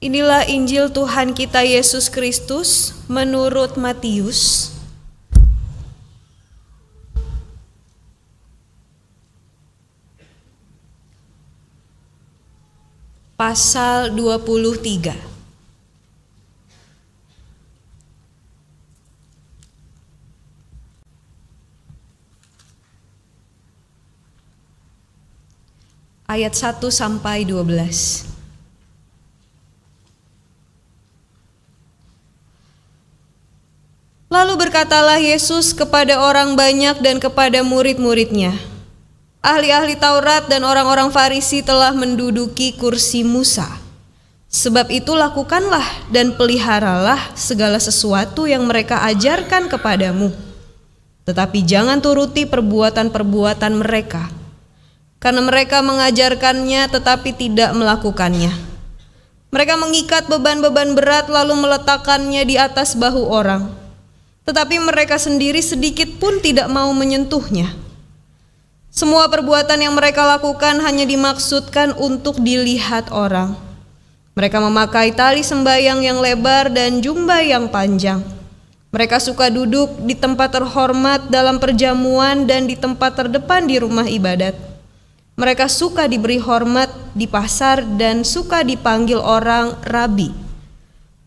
Inilah Injil Tuhan kita Yesus Kristus menurut Matius. Pasal 23 Ayat 1 sampai 12 Ayat 1 sampai 12. Lalu berkatalah Yesus kepada orang banyak dan kepada murid-muridnya, "Ahli-ahli Taurat dan orang-orang Farisi telah menduduki kursi Musa. Sebab itu, lakukanlah dan peliharalah segala sesuatu yang mereka ajarkan kepadamu, tetapi jangan turuti perbuatan-perbuatan mereka, karena mereka mengajarkannya tetapi tidak melakukannya." Mereka mengikat beban-beban berat, lalu meletakkannya di atas bahu orang tetapi mereka sendiri sedikit pun tidak mau menyentuhnya. Semua perbuatan yang mereka lakukan hanya dimaksudkan untuk dilihat orang. Mereka memakai tali sembayang yang lebar dan jumbai yang panjang. Mereka suka duduk di tempat terhormat dalam perjamuan dan di tempat terdepan di rumah ibadat. Mereka suka diberi hormat di pasar dan suka dipanggil orang rabi.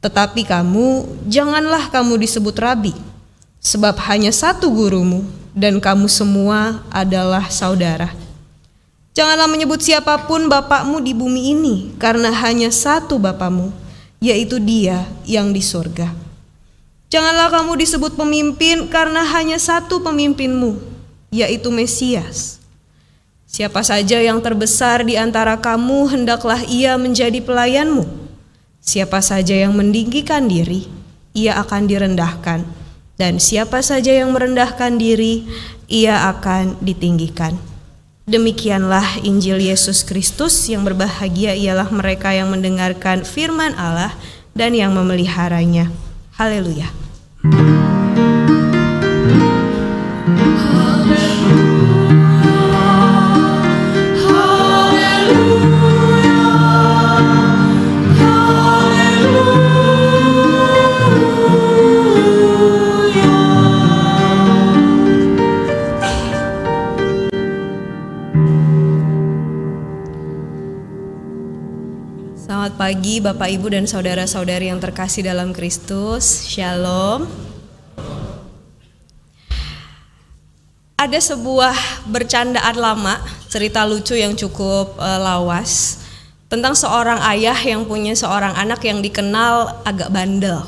Tetapi kamu, janganlah kamu disebut rabi sebab hanya satu gurumu dan kamu semua adalah saudara. Janganlah menyebut siapapun bapakmu di bumi ini karena hanya satu bapamu, yaitu dia yang di sorga. Janganlah kamu disebut pemimpin karena hanya satu pemimpinmu, yaitu Mesias. Siapa saja yang terbesar di antara kamu, hendaklah ia menjadi pelayanmu. Siapa saja yang meninggikan diri, ia akan direndahkan.' dan siapa saja yang merendahkan diri, ia akan ditinggikan. Demikianlah Injil Yesus Kristus yang berbahagia ialah mereka yang mendengarkan firman Allah dan yang memeliharanya. Haleluya. pagi Bapak Ibu dan saudara-saudari yang terkasih dalam Kristus. Shalom. Ada sebuah bercandaan lama, cerita lucu yang cukup uh, lawas tentang seorang ayah yang punya seorang anak yang dikenal agak bandel.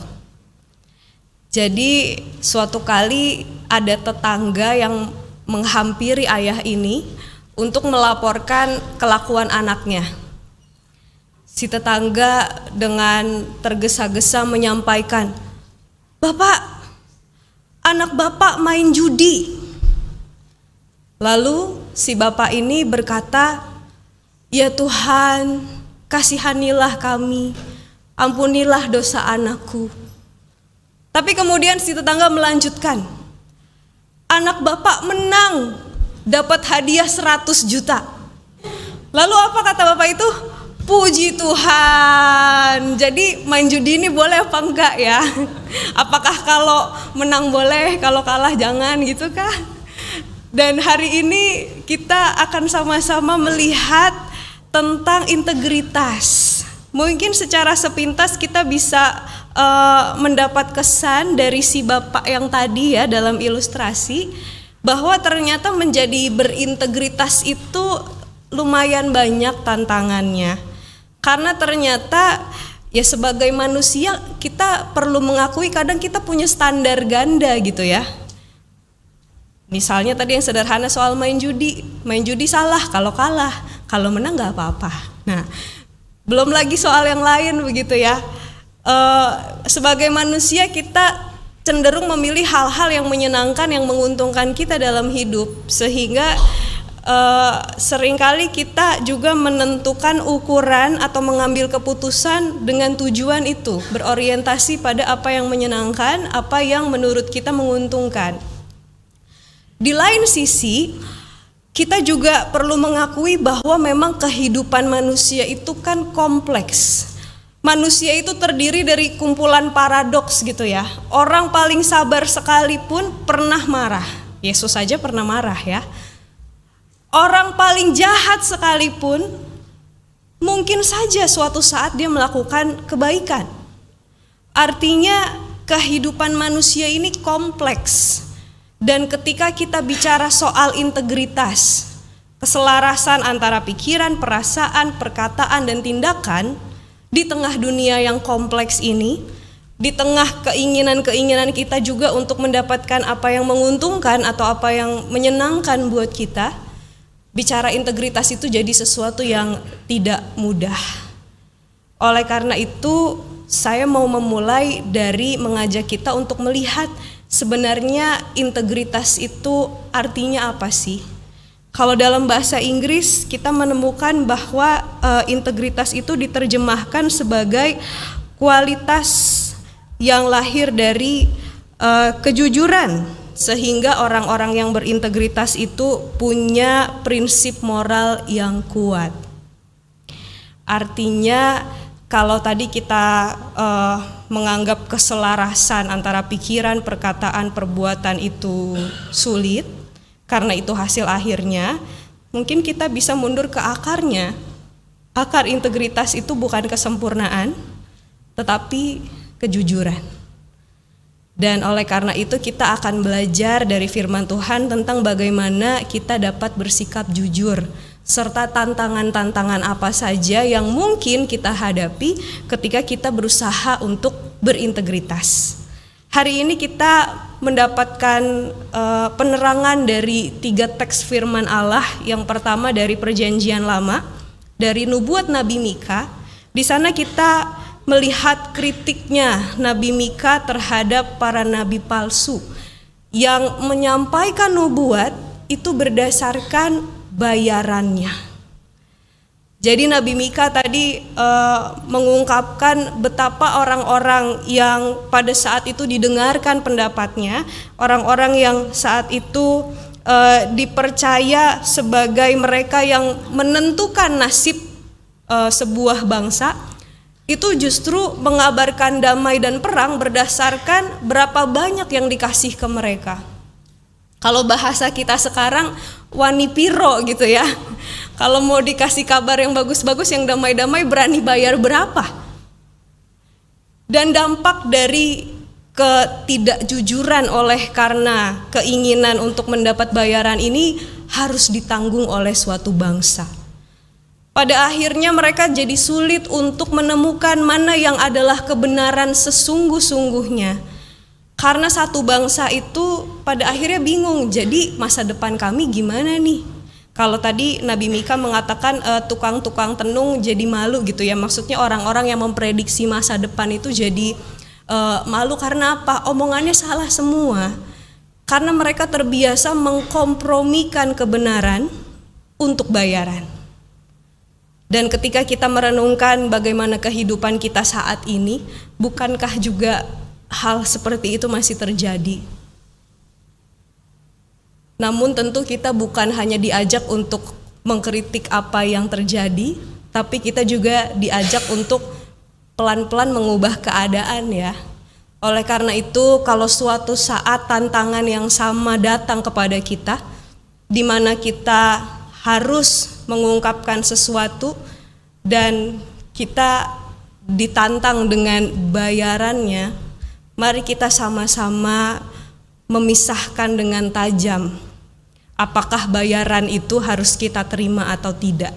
Jadi suatu kali ada tetangga yang menghampiri ayah ini untuk melaporkan kelakuan anaknya Si tetangga dengan tergesa-gesa menyampaikan, "Bapak, anak bapak main judi." Lalu si bapak ini berkata, "Ya Tuhan, kasihanilah kami, ampunilah dosa anakku." Tapi kemudian si tetangga melanjutkan, "Anak bapak menang, dapat hadiah 100 juta." Lalu apa kata bapak itu? Puji Tuhan. Jadi main judi ini boleh apa enggak ya? Apakah kalau menang boleh, kalau kalah jangan gitu kah? Dan hari ini kita akan sama-sama melihat tentang integritas. Mungkin secara sepintas kita bisa uh, mendapat kesan dari si bapak yang tadi ya dalam ilustrasi bahwa ternyata menjadi berintegritas itu lumayan banyak tantangannya karena ternyata ya sebagai manusia kita perlu mengakui kadang kita punya standar ganda gitu ya misalnya tadi yang sederhana soal main judi main judi salah kalau kalah kalau menang nggak apa-apa nah belum lagi soal yang lain begitu ya e, sebagai manusia kita cenderung memilih hal-hal yang menyenangkan yang menguntungkan kita dalam hidup sehingga uh, seringkali kita juga menentukan ukuran atau mengambil keputusan dengan tujuan itu, berorientasi pada apa yang menyenangkan, apa yang menurut kita menguntungkan. Di lain sisi, kita juga perlu mengakui bahwa memang kehidupan manusia itu kan kompleks. Manusia itu terdiri dari kumpulan paradoks gitu ya. Orang paling sabar sekalipun pernah marah. Yesus saja pernah marah ya orang paling jahat sekalipun, mungkin saja suatu saat dia melakukan kebaikan. Artinya, kehidupan manusia ini kompleks, dan ketika kita bicara soal integritas, keselarasan antara pikiran, perasaan, perkataan, dan tindakan di tengah dunia yang kompleks ini, di tengah keinginan-keinginan kita juga untuk mendapatkan apa yang menguntungkan atau apa yang menyenangkan buat kita bicara integritas itu jadi sesuatu yang tidak mudah. Oleh karena itu, saya mau memulai dari mengajak kita untuk melihat sebenarnya integritas itu artinya apa sih? Kalau dalam bahasa Inggris kita menemukan bahwa e, integritas itu diterjemahkan sebagai kualitas yang lahir dari e, kejujuran, sehingga orang-orang yang berintegritas itu punya prinsip moral yang kuat. Artinya kalau tadi kita uh, menganggap keselarasan antara pikiran, perkataan, perbuatan itu sulit karena itu hasil akhirnya, mungkin kita bisa mundur ke akarnya. Akar integritas itu bukan kesempurnaan, tetapi kejujuran. Dan oleh karena itu kita akan belajar dari firman Tuhan tentang bagaimana kita dapat bersikap jujur serta tantangan-tantangan apa saja yang mungkin kita hadapi ketika kita berusaha untuk berintegritas. Hari ini kita mendapatkan uh, penerangan dari tiga teks firman Allah. Yang pertama dari Perjanjian Lama, dari nubuat Nabi Mika. Di sana kita melihat kritiknya Nabi Mika terhadap para nabi palsu yang menyampaikan nubuat itu berdasarkan bayarannya. Jadi Nabi Mika tadi e, mengungkapkan betapa orang-orang yang pada saat itu didengarkan pendapatnya, orang-orang yang saat itu e, dipercaya sebagai mereka yang menentukan nasib e, sebuah bangsa itu justru mengabarkan damai dan perang berdasarkan berapa banyak yang dikasih ke mereka. Kalau bahasa kita sekarang wani piro gitu ya. Kalau mau dikasih kabar yang bagus-bagus yang damai-damai berani bayar berapa? Dan dampak dari ketidakjujuran oleh karena keinginan untuk mendapat bayaran ini harus ditanggung oleh suatu bangsa pada akhirnya mereka jadi sulit untuk menemukan mana yang adalah kebenaran sesungguh-sungguhnya. Karena satu bangsa itu pada akhirnya bingung, jadi masa depan kami gimana nih? Kalau tadi Nabi Mika mengatakan eh, tukang-tukang e, tenung jadi malu gitu ya, maksudnya orang-orang yang memprediksi masa depan itu jadi e, malu karena apa? Omongannya salah semua. Karena mereka terbiasa mengkompromikan kebenaran untuk bayaran dan ketika kita merenungkan bagaimana kehidupan kita saat ini, bukankah juga hal seperti itu masih terjadi? Namun, tentu kita bukan hanya diajak untuk mengkritik apa yang terjadi, tapi kita juga diajak untuk pelan-pelan mengubah keadaan, ya. Oleh karena itu, kalau suatu saat tantangan yang sama datang kepada kita, di mana kita harus mengungkapkan sesuatu dan kita ditantang dengan bayarannya, mari kita sama-sama memisahkan dengan tajam apakah bayaran itu harus kita terima atau tidak.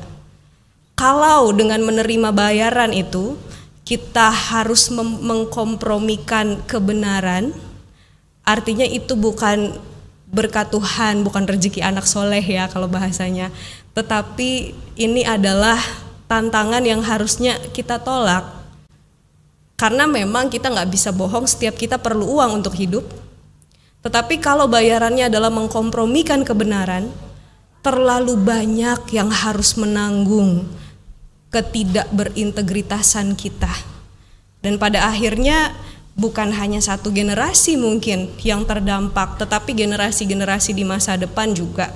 Kalau dengan menerima bayaran itu kita harus mengkompromikan kebenaran, artinya itu bukan berkat Tuhan, bukan rezeki anak soleh ya kalau bahasanya, tetapi ini adalah tantangan yang harusnya kita tolak karena memang kita nggak bisa bohong setiap kita perlu uang untuk hidup tetapi kalau bayarannya adalah mengkompromikan kebenaran terlalu banyak yang harus menanggung ketidakberintegritasan kita dan pada akhirnya bukan hanya satu generasi mungkin yang terdampak tetapi generasi-generasi di masa depan juga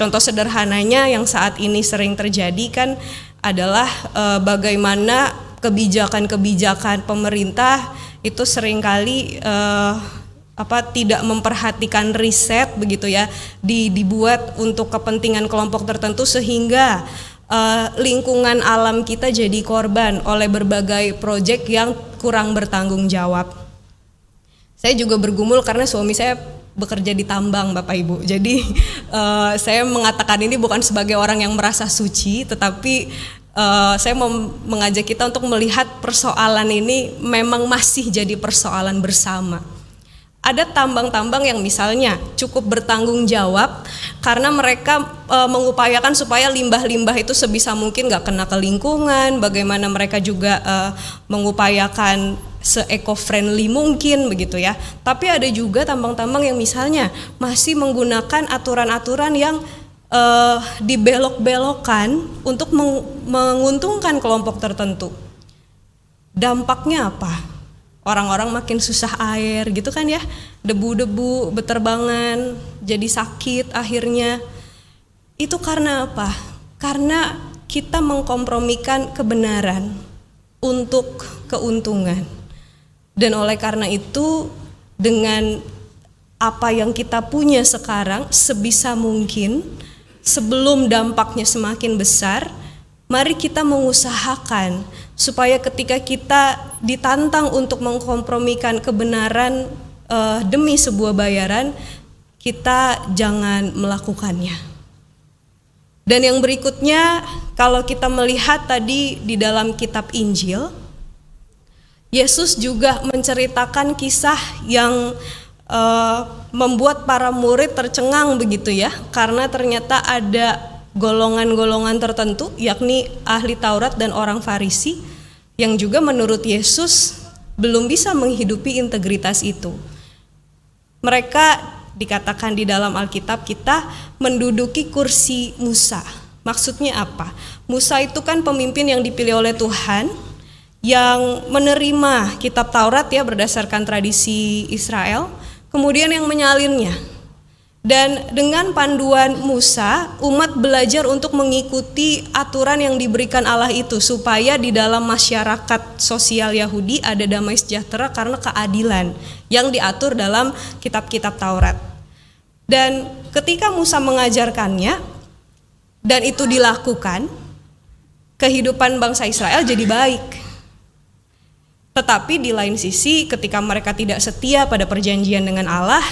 Contoh sederhananya yang saat ini sering terjadi kan adalah e, bagaimana kebijakan-kebijakan pemerintah itu seringkali e, apa tidak memperhatikan riset begitu ya di, dibuat untuk kepentingan kelompok tertentu sehingga uh, lingkungan alam kita jadi korban oleh berbagai proyek yang kurang bertanggung jawab. Saya juga bergumul karena suami saya bekerja di tambang Bapak Ibu. Jadi uh, saya mengatakan ini bukan sebagai orang yang merasa suci tetapi uh, saya mau mengajak kita untuk melihat persoalan ini memang masih jadi persoalan bersama. Ada tambang-tambang yang misalnya cukup bertanggung jawab karena mereka e, mengupayakan supaya limbah-limbah itu sebisa mungkin nggak kena ke lingkungan. Bagaimana mereka juga e, mengupayakan se-eco friendly mungkin begitu ya. Tapi ada juga tambang-tambang yang misalnya masih menggunakan aturan-aturan yang uh, eh, dibelok-belokan untuk meng menguntungkan kelompok tertentu. Dampaknya apa? Orang-orang makin susah air gitu kan ya, debu-debu beterbangan, jadi sakit akhirnya. Itu karena apa? Karena kita mengkompromikan kebenaran untuk keuntungan. Dan oleh karena itu dengan apa yang kita punya sekarang sebisa mungkin sebelum dampaknya semakin besar, mari kita mengusahakan supaya ketika kita ditantang untuk mengkompromikan kebenaran uh, demi sebuah bayaran, kita jangan melakukannya. Dan yang berikutnya, kalau kita melihat tadi di dalam kitab Injil, Yesus juga menceritakan kisah yang uh, membuat para murid tercengang begitu ya, karena ternyata ada golongan-golongan tertentu, yakni ahli Taurat dan orang Farisi, yang juga menurut Yesus belum bisa menghidupi integritas itu. Mereka dikatakan di dalam Alkitab kita menduduki kursi Musa. Maksudnya apa? Musa itu kan pemimpin yang dipilih oleh Tuhan yang menerima kitab Taurat ya berdasarkan tradisi Israel, kemudian yang menyalinnya. Dan dengan panduan Musa, umat belajar untuk mengikuti aturan yang diberikan Allah itu supaya di dalam masyarakat sosial Yahudi ada damai sejahtera karena keadilan yang diatur dalam kitab-kitab Taurat. Dan ketika Musa mengajarkannya dan itu dilakukan, kehidupan bangsa Israel jadi baik tetapi di lain sisi, ketika mereka tidak setia pada perjanjian dengan Allah,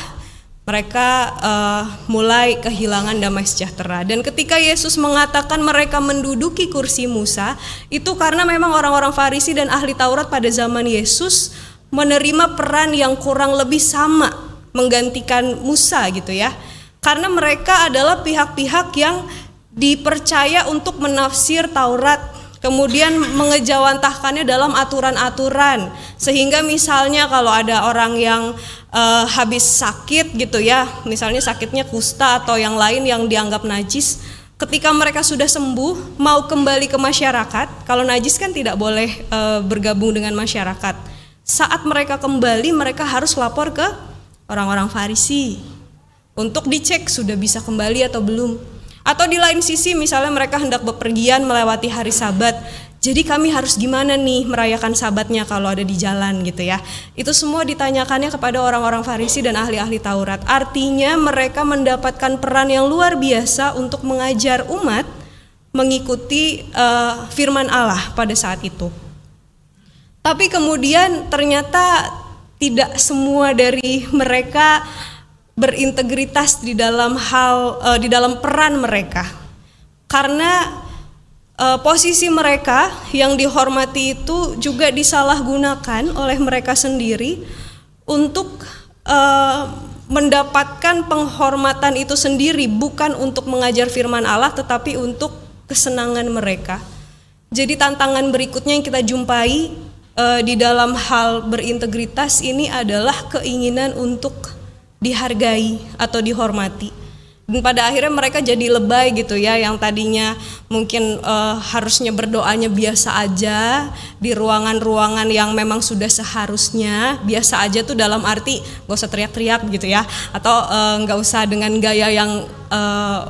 mereka uh, mulai kehilangan damai sejahtera. Dan ketika Yesus mengatakan mereka menduduki kursi Musa, itu karena memang orang-orang Farisi dan ahli Taurat pada zaman Yesus menerima peran yang kurang lebih sama menggantikan Musa gitu ya. Karena mereka adalah pihak-pihak yang dipercaya untuk menafsir Taurat kemudian mengejawantahkannya dalam aturan-aturan sehingga misalnya kalau ada orang yang uh, habis sakit gitu ya misalnya sakitnya kusta atau yang lain yang dianggap najis ketika mereka sudah sembuh mau kembali ke masyarakat kalau najis kan tidak boleh uh, bergabung dengan masyarakat saat mereka kembali mereka harus lapor ke orang-orang Farisi untuk dicek sudah bisa kembali atau belum atau di lain sisi misalnya mereka hendak bepergian melewati hari sabat. Jadi kami harus gimana nih merayakan sabatnya kalau ada di jalan gitu ya. Itu semua ditanyakannya kepada orang-orang Farisi dan ahli-ahli Taurat. Artinya mereka mendapatkan peran yang luar biasa untuk mengajar umat mengikuti uh, firman Allah pada saat itu. Tapi kemudian ternyata tidak semua dari mereka berintegritas di dalam hal uh, di dalam peran mereka. Karena uh, posisi mereka yang dihormati itu juga disalahgunakan oleh mereka sendiri untuk uh, mendapatkan penghormatan itu sendiri bukan untuk mengajar firman Allah tetapi untuk kesenangan mereka. Jadi tantangan berikutnya yang kita jumpai uh, di dalam hal berintegritas ini adalah keinginan untuk dihargai atau dihormati dan pada akhirnya mereka jadi lebay gitu ya yang tadinya mungkin uh, harusnya berdoanya biasa aja di ruangan-ruangan yang memang sudah seharusnya biasa aja tuh dalam arti gak usah teriak-teriak gitu ya atau eh, nggak uh, usah dengan gaya yang eh,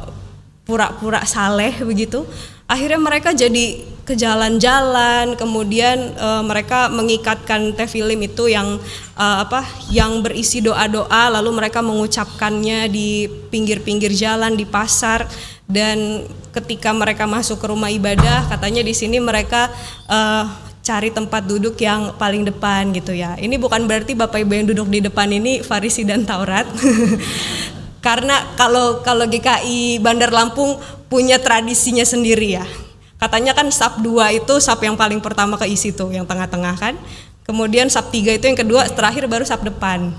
pura-pura uh, pura -pura saleh begitu akhirnya mereka jadi ke jalan-jalan, kemudian uh, mereka mengikatkan tefilim itu yang uh, apa yang berisi doa-doa lalu mereka mengucapkannya di pinggir-pinggir jalan, di pasar dan ketika mereka masuk ke rumah ibadah katanya di sini mereka uh, cari tempat duduk yang paling depan gitu ya. Ini bukan berarti Bapak Ibu yang duduk di depan ini Farisi dan Taurat. Karena kalau kalau GKI Bandar Lampung punya tradisinya sendiri ya katanya kan sub 2 itu sub yang paling pertama keisi tuh yang tengah-tengah kan kemudian sub 3 itu yang kedua terakhir baru sub depan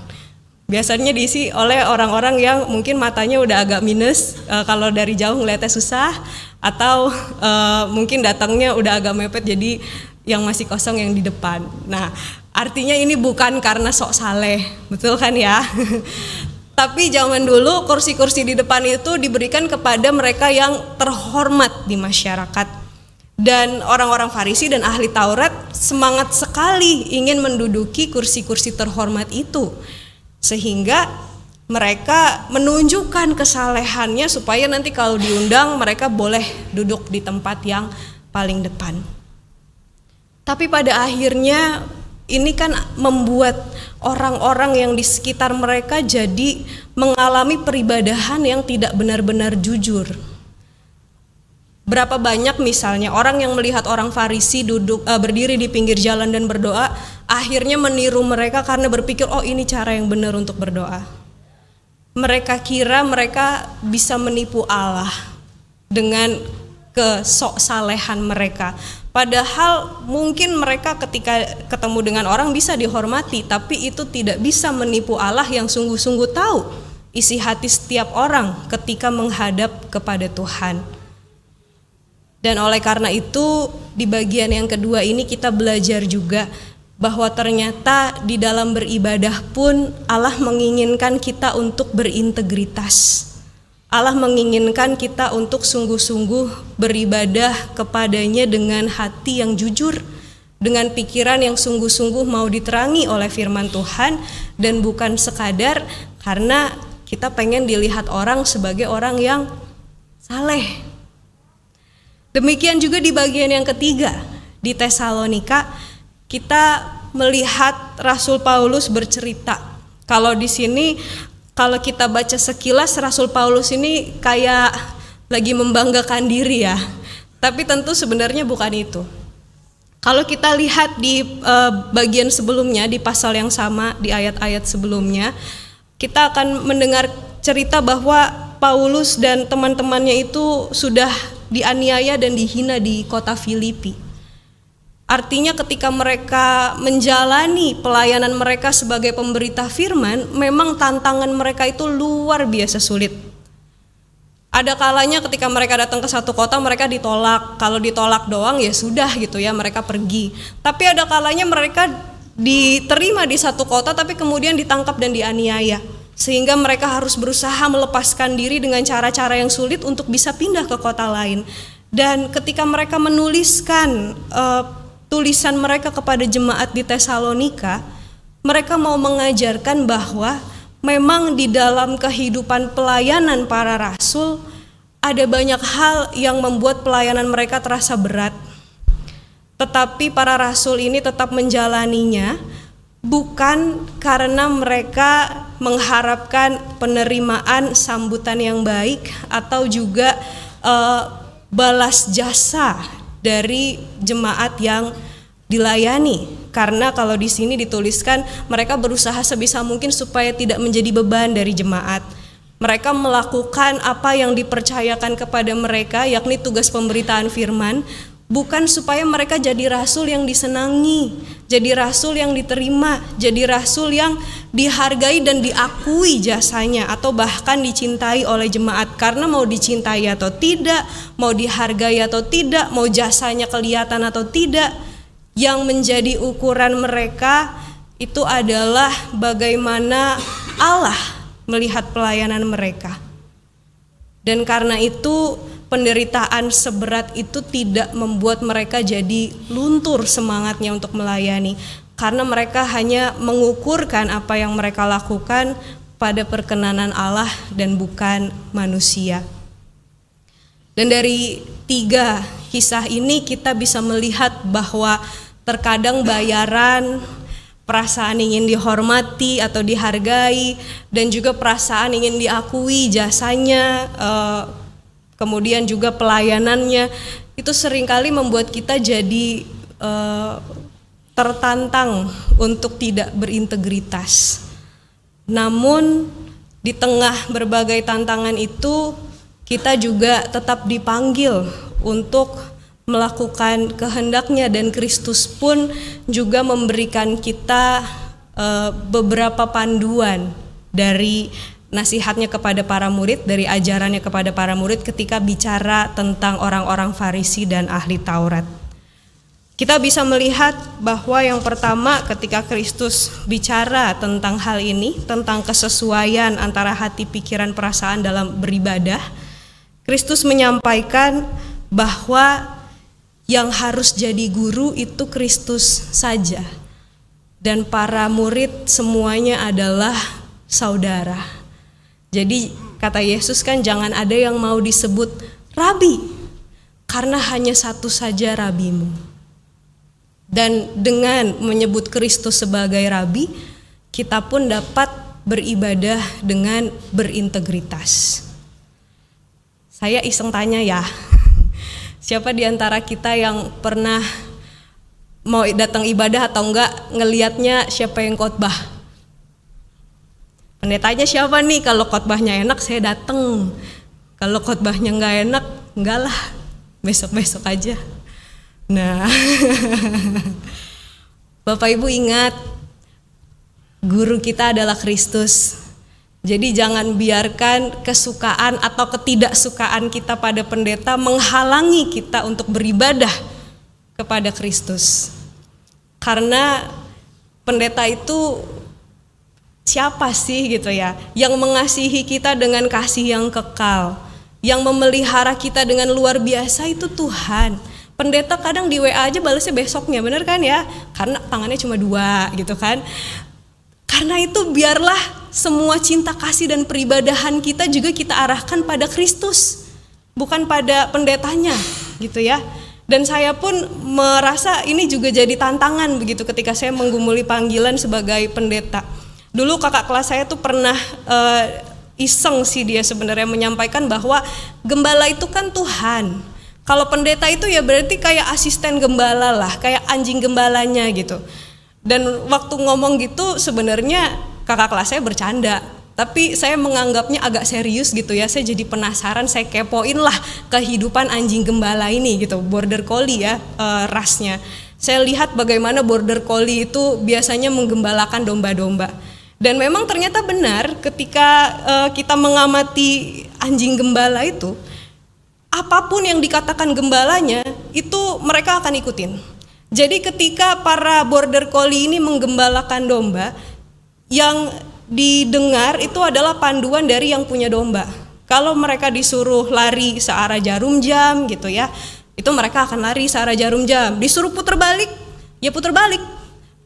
biasanya diisi oleh orang-orang yang mungkin matanya udah agak minus e, kalau dari jauh ngeliatnya susah atau e, mungkin datangnya udah agak mepet jadi yang masih kosong yang di depan nah artinya ini bukan karena sok saleh betul kan ya tapi zaman dulu kursi-kursi di depan itu diberikan kepada mereka yang terhormat di masyarakat dan orang-orang Farisi dan ahli Taurat semangat sekali ingin menduduki kursi-kursi terhormat itu sehingga mereka menunjukkan kesalehannya supaya nanti kalau diundang mereka boleh duduk di tempat yang paling depan. Tapi pada akhirnya ini kan membuat orang-orang yang di sekitar mereka jadi mengalami peribadahan yang tidak benar-benar jujur berapa banyak misalnya orang yang melihat orang Farisi duduk uh, berdiri di pinggir jalan dan berdoa akhirnya meniru mereka karena berpikir oh ini cara yang benar untuk berdoa. Mereka kira mereka bisa menipu Allah dengan kesok salehan mereka. Padahal mungkin mereka ketika ketemu dengan orang bisa dihormati, tapi itu tidak bisa menipu Allah yang sungguh-sungguh tahu isi hati setiap orang ketika menghadap kepada Tuhan. Dan oleh karena itu di bagian yang kedua ini kita belajar juga bahwa ternyata di dalam beribadah pun Allah menginginkan kita untuk berintegritas. Allah menginginkan kita untuk sungguh-sungguh beribadah kepadanya dengan hati yang jujur, dengan pikiran yang sungguh-sungguh mau diterangi oleh firman Tuhan dan bukan sekadar karena kita pengen dilihat orang sebagai orang yang saleh, Demikian juga di bagian yang ketiga di Tesalonika kita melihat Rasul Paulus bercerita. Kalau di sini kalau kita baca sekilas Rasul Paulus ini kayak lagi membanggakan diri ya. Tapi tentu sebenarnya bukan itu. Kalau kita lihat di eh, bagian sebelumnya di pasal yang sama di ayat-ayat sebelumnya, kita akan mendengar cerita bahwa Paulus dan teman-temannya itu sudah dianiaya dan dihina di kota Filipi. Artinya ketika mereka menjalani pelayanan mereka sebagai pemberita firman, memang tantangan mereka itu luar biasa sulit. Ada kalanya ketika mereka datang ke satu kota mereka ditolak. Kalau ditolak doang ya sudah gitu ya, mereka pergi. Tapi ada kalanya mereka diterima di satu kota tapi kemudian ditangkap dan dianiaya sehingga mereka harus berusaha melepaskan diri dengan cara-cara yang sulit untuk bisa pindah ke kota lain. Dan ketika mereka menuliskan uh, tulisan mereka kepada jemaat di Tesalonika, mereka mau mengajarkan bahwa memang di dalam kehidupan pelayanan para rasul ada banyak hal yang membuat pelayanan mereka terasa berat. Tetapi para rasul ini tetap menjalaninya bukan karena mereka mengharapkan penerimaan sambutan yang baik atau juga uh, balas jasa dari jemaat yang dilayani karena kalau di sini dituliskan mereka berusaha sebisa mungkin supaya tidak menjadi beban dari jemaat. Mereka melakukan apa yang dipercayakan kepada mereka yakni tugas pemberitaan firman bukan supaya mereka jadi rasul yang disenangi, jadi rasul yang diterima, jadi rasul yang dihargai dan diakui jasanya atau bahkan dicintai oleh jemaat karena mau dicintai atau tidak, mau dihargai atau tidak, mau jasanya kelihatan atau tidak, yang menjadi ukuran mereka itu adalah bagaimana Allah melihat pelayanan mereka. Dan karena itu penderitaan seberat itu tidak membuat mereka jadi luntur semangatnya untuk melayani karena mereka hanya mengukurkan apa yang mereka lakukan pada perkenanan Allah dan bukan manusia. Dan dari tiga kisah ini kita bisa melihat bahwa terkadang bayaran, perasaan ingin dihormati atau dihargai, dan juga perasaan ingin diakui jasanya, eh, kemudian juga pelayanannya itu seringkali membuat kita jadi uh, tertantang untuk tidak berintegritas. Namun di tengah berbagai tantangan itu kita juga tetap dipanggil untuk melakukan kehendaknya dan Kristus pun juga memberikan kita uh, beberapa panduan dari nasihatnya kepada para murid, dari ajarannya kepada para murid ketika bicara tentang orang-orang Farisi dan ahli Taurat. Kita bisa melihat bahwa yang pertama ketika Kristus bicara tentang hal ini, tentang kesesuaian antara hati, pikiran, perasaan dalam beribadah, Kristus menyampaikan bahwa yang harus jadi guru itu Kristus saja. Dan para murid semuanya adalah saudara jadi kata Yesus kan jangan ada yang mau disebut rabi karena hanya satu saja rabimu. Dan dengan menyebut Kristus sebagai rabi, kita pun dapat beribadah dengan berintegritas. Saya iseng tanya ya, siapa di antara kita yang pernah mau datang ibadah atau enggak ngelihatnya siapa yang khotbah? pendetanya siapa nih kalau khotbahnya enak saya datang kalau khotbahnya nggak enak enggak lah besok besok aja nah bapak ibu ingat guru kita adalah Kristus jadi jangan biarkan kesukaan atau ketidaksukaan kita pada pendeta menghalangi kita untuk beribadah kepada Kristus. Karena pendeta itu siapa sih gitu ya yang mengasihi kita dengan kasih yang kekal yang memelihara kita dengan luar biasa itu Tuhan pendeta kadang di WA aja balasnya besoknya bener kan ya karena tangannya cuma dua gitu kan karena itu biarlah semua cinta kasih dan peribadahan kita juga kita arahkan pada Kristus bukan pada pendetanya gitu ya dan saya pun merasa ini juga jadi tantangan begitu ketika saya menggumuli panggilan sebagai pendeta Dulu kakak kelas saya tuh pernah uh, iseng sih dia sebenarnya menyampaikan bahwa gembala itu kan Tuhan. Kalau pendeta itu ya berarti kayak asisten gembala lah, kayak anjing gembalanya gitu. Dan waktu ngomong gitu sebenarnya kakak kelas saya bercanda, tapi saya menganggapnya agak serius gitu ya. Saya jadi penasaran, saya kepoin lah kehidupan anjing gembala ini gitu, border collie ya uh, rasnya. Saya lihat bagaimana border collie itu biasanya menggembalakan domba-domba dan memang ternyata benar ketika uh, kita mengamati anjing gembala itu, apapun yang dikatakan gembalanya itu mereka akan ikutin. Jadi ketika para border collie ini menggembalakan domba, yang didengar itu adalah panduan dari yang punya domba. Kalau mereka disuruh lari searah jarum jam gitu ya, itu mereka akan lari searah jarum jam. Disuruh puter balik, ya puter balik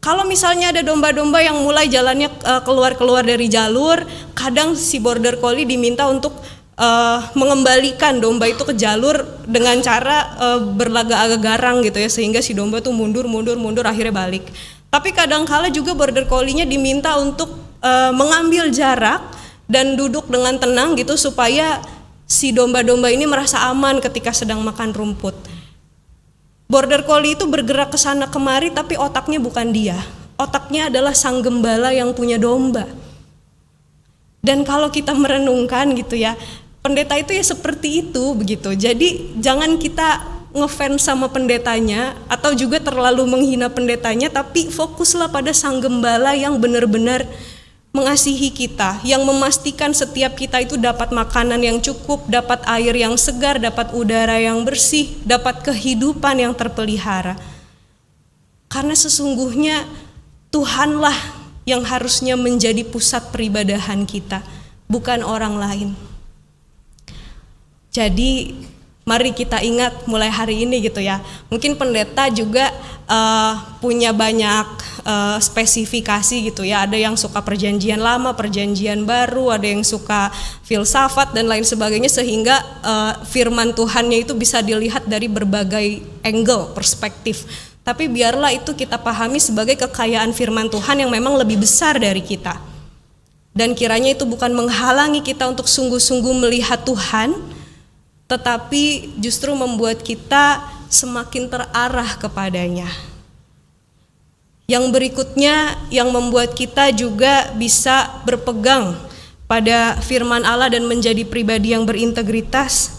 kalau misalnya ada domba-domba yang mulai jalannya eh, keluar-keluar dari jalur, kadang si border collie diminta untuk uh, mengembalikan domba itu ke jalur dengan cara uh, berlagak agak garang gitu ya sehingga si domba itu mundur mundur mundur akhirnya balik. Tapi kadang-kala juga border collie-nya diminta untuk uh, mengambil jarak dan duduk dengan tenang gitu supaya si domba-domba ini merasa aman ketika sedang makan rumput. Border Collie itu bergerak ke sana kemari tapi otaknya bukan dia. Otaknya adalah sang gembala yang punya domba. Dan kalau kita merenungkan gitu ya, pendeta itu ya seperti itu begitu. Jadi jangan kita ngefans sama pendetanya atau juga terlalu menghina pendetanya tapi fokuslah pada sang gembala yang benar-benar mengasihi kita, yang memastikan setiap kita itu dapat makanan yang cukup, dapat air yang segar, dapat udara yang bersih, dapat kehidupan yang terpelihara. Karena sesungguhnya Tuhanlah yang harusnya menjadi pusat peribadahan kita, bukan orang lain. Jadi mari kita ingat mulai hari ini gitu ya. Mungkin pendeta juga uh, punya banyak uh, spesifikasi gitu ya. Ada yang suka perjanjian lama, perjanjian baru, ada yang suka filsafat dan lain sebagainya sehingga uh, firman Tuhannya itu bisa dilihat dari berbagai angle, perspektif. Tapi biarlah itu kita pahami sebagai kekayaan firman Tuhan yang memang lebih besar dari kita. Dan kiranya itu bukan menghalangi kita untuk sungguh-sungguh melihat Tuhan, tetapi justru membuat kita semakin terarah kepadanya. Yang berikutnya yang membuat kita juga bisa berpegang pada firman Allah dan menjadi pribadi yang berintegritas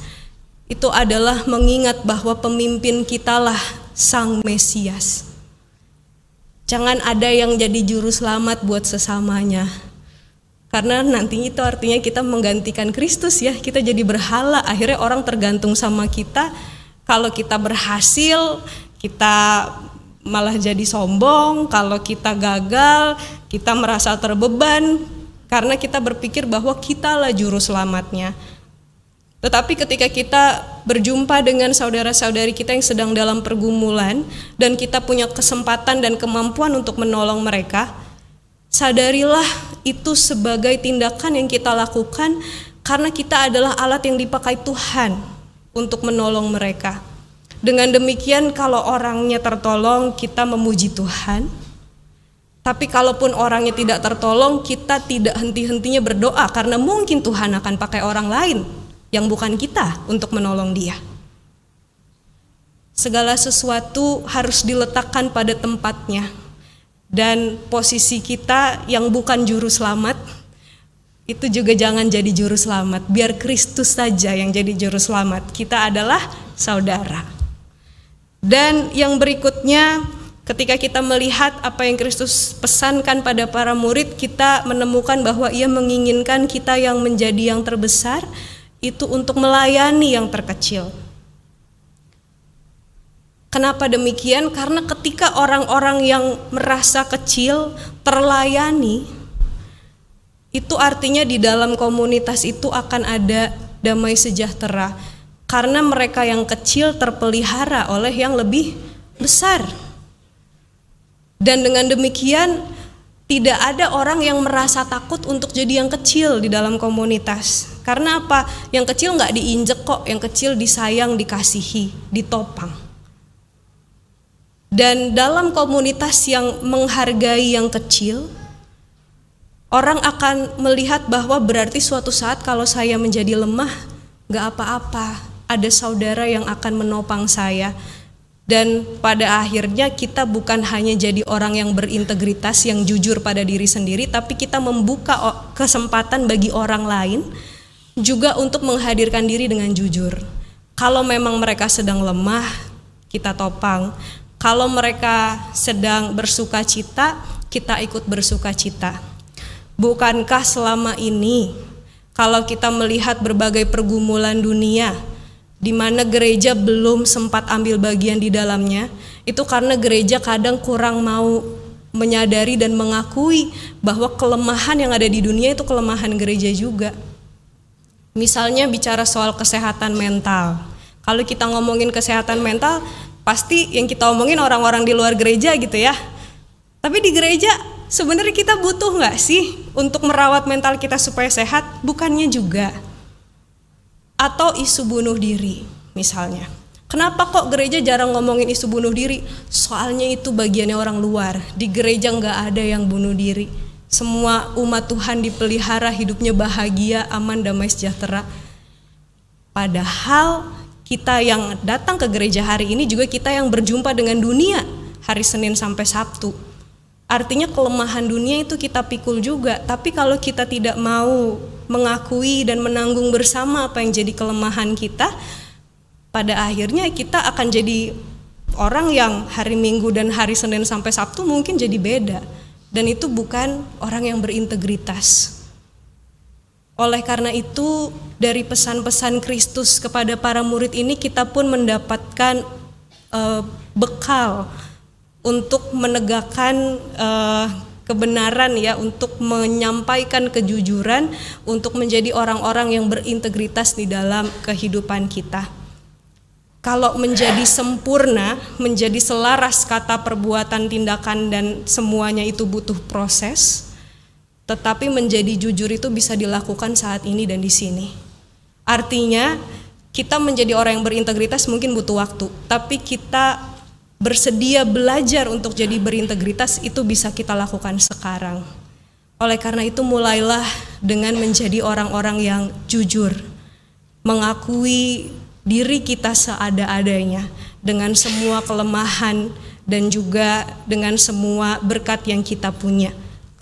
itu adalah mengingat bahwa pemimpin kitalah Sang Mesias. Jangan ada yang jadi juru selamat buat sesamanya, karena nantinya itu artinya kita menggantikan Kristus ya kita jadi berhala akhirnya orang tergantung sama kita kalau kita berhasil kita malah jadi sombong kalau kita gagal kita merasa terbeban karena kita berpikir bahwa kitalah juru selamatnya tetapi ketika kita berjumpa dengan saudara-saudari kita yang sedang dalam pergumulan dan kita punya kesempatan dan kemampuan untuk menolong mereka, sadarilah itu sebagai tindakan yang kita lakukan karena kita adalah alat yang dipakai Tuhan untuk menolong mereka. Dengan demikian kalau orangnya tertolong kita memuji Tuhan. Tapi kalaupun orangnya tidak tertolong, kita tidak henti-hentinya berdoa karena mungkin Tuhan akan pakai orang lain yang bukan kita untuk menolong dia. Segala sesuatu harus diletakkan pada tempatnya dan posisi kita yang bukan juru selamat itu juga jangan jadi juru selamat. Biar Kristus saja yang jadi juru selamat. Kita adalah saudara. Dan yang berikutnya, ketika kita melihat apa yang Kristus pesankan pada para murid, kita menemukan bahwa Ia menginginkan kita yang menjadi yang terbesar itu untuk melayani yang terkecil. Kenapa demikian? Karena ketika orang-orang yang merasa kecil terlayani, itu artinya di dalam komunitas itu akan ada damai sejahtera. Karena mereka yang kecil terpelihara oleh yang lebih besar. Dan dengan demikian tidak ada orang yang merasa takut untuk jadi yang kecil di dalam komunitas. Karena apa? Yang kecil nggak diinjek kok, yang kecil disayang, dikasihi, ditopang. Dan dalam komunitas yang menghargai yang kecil, orang akan melihat bahwa berarti suatu saat kalau saya menjadi lemah, gak apa-apa, ada saudara yang akan menopang saya. Dan pada akhirnya kita bukan hanya jadi orang yang berintegritas, yang jujur pada diri sendiri, tapi kita membuka kesempatan bagi orang lain juga untuk menghadirkan diri dengan jujur. Kalau memang mereka sedang lemah, kita topang. Kalau mereka sedang bersuka cita, kita ikut bersuka cita. Bukankah selama ini, kalau kita melihat berbagai pergumulan dunia, di mana gereja belum sempat ambil bagian di dalamnya, itu karena gereja kadang kurang mau menyadari dan mengakui bahwa kelemahan yang ada di dunia itu kelemahan gereja juga. Misalnya bicara soal kesehatan mental. Kalau kita ngomongin kesehatan mental, pasti yang kita omongin orang-orang di luar gereja gitu ya. Tapi di gereja sebenarnya kita butuh nggak sih untuk merawat mental kita supaya sehat? Bukannya juga. Atau isu bunuh diri misalnya. Kenapa kok gereja jarang ngomongin isu bunuh diri? Soalnya itu bagiannya orang luar. Di gereja nggak ada yang bunuh diri. Semua umat Tuhan dipelihara hidupnya bahagia, aman, damai, sejahtera. Padahal kita yang datang ke gereja hari ini juga kita yang berjumpa dengan dunia hari Senin sampai Sabtu. Artinya kelemahan dunia itu kita pikul juga, tapi kalau kita tidak mau mengakui dan menanggung bersama apa yang jadi kelemahan kita, pada akhirnya kita akan jadi orang yang hari Minggu dan hari Senin sampai Sabtu mungkin jadi beda. Dan itu bukan orang yang berintegritas. Oleh karena itu, dari pesan-pesan Kristus kepada para murid ini kita pun mendapatkan uh, bekal untuk menegakkan uh, kebenaran ya, untuk menyampaikan kejujuran, untuk menjadi orang-orang yang berintegritas di dalam kehidupan kita. Kalau menjadi sempurna, menjadi selaras kata perbuatan, tindakan dan semuanya itu butuh proses tetapi menjadi jujur itu bisa dilakukan saat ini dan di sini. Artinya, kita menjadi orang yang berintegritas mungkin butuh waktu, tapi kita bersedia belajar untuk jadi berintegritas itu bisa kita lakukan sekarang. Oleh karena itu, mulailah dengan menjadi orang-orang yang jujur, mengakui diri kita seada-adanya dengan semua kelemahan dan juga dengan semua berkat yang kita punya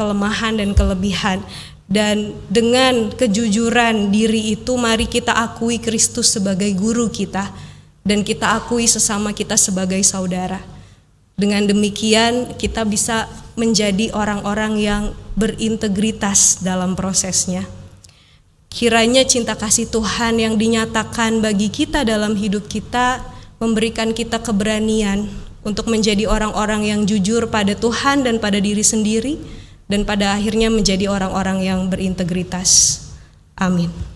kelemahan dan kelebihan. Dan dengan kejujuran diri itu mari kita akui Kristus sebagai guru kita dan kita akui sesama kita sebagai saudara. Dengan demikian kita bisa menjadi orang-orang yang berintegritas dalam prosesnya. Kiranya cinta kasih Tuhan yang dinyatakan bagi kita dalam hidup kita memberikan kita keberanian untuk menjadi orang-orang yang jujur pada Tuhan dan pada diri sendiri dan pada akhirnya menjadi orang-orang yang berintegritas. Amin.